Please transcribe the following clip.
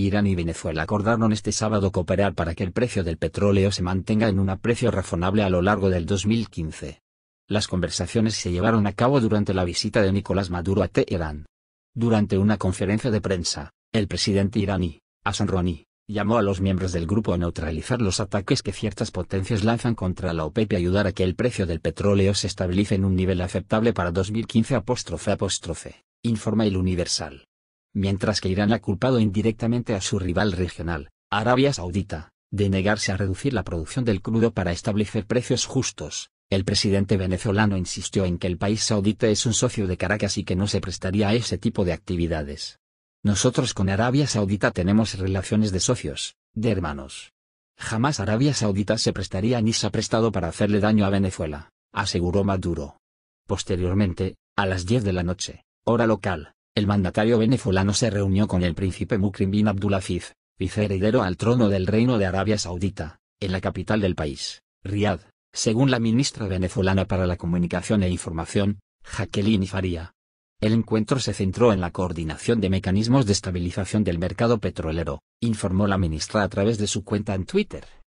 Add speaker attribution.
Speaker 1: Irán y Venezuela acordaron este sábado cooperar para que el precio del petróleo se mantenga en un precio razonable a lo largo del 2015. Las conversaciones se llevaron a cabo durante la visita de Nicolás Maduro a Teherán. Durante una conferencia de prensa, el presidente iraní, Hassan Rouhani, llamó a los miembros del grupo a neutralizar los ataques que ciertas potencias lanzan contra la OPEP y ayudar a que el precio del petróleo se estabilice en un nivel aceptable para 2015 informa el Universal mientras que Irán ha culpado indirectamente a su rival regional, Arabia Saudita, de negarse a reducir la producción del crudo para establecer precios justos. El presidente venezolano insistió en que el país saudita es un socio de Caracas y que no se prestaría a ese tipo de actividades. Nosotros con Arabia Saudita tenemos relaciones de socios, de hermanos. Jamás Arabia Saudita se prestaría ni se ha prestado para hacerle daño a Venezuela, aseguró Maduro. Posteriormente, a las 10 de la noche, hora local, el mandatario venezolano se reunió con el príncipe Mukrim bin Abdulaziz, viceheredero al trono del Reino de Arabia Saudita, en la capital del país, Riad, según la ministra venezolana para la Comunicación e Información, Jacqueline Faría. El encuentro se centró en la coordinación de mecanismos de estabilización del mercado petrolero, informó la ministra a través de su cuenta en Twitter.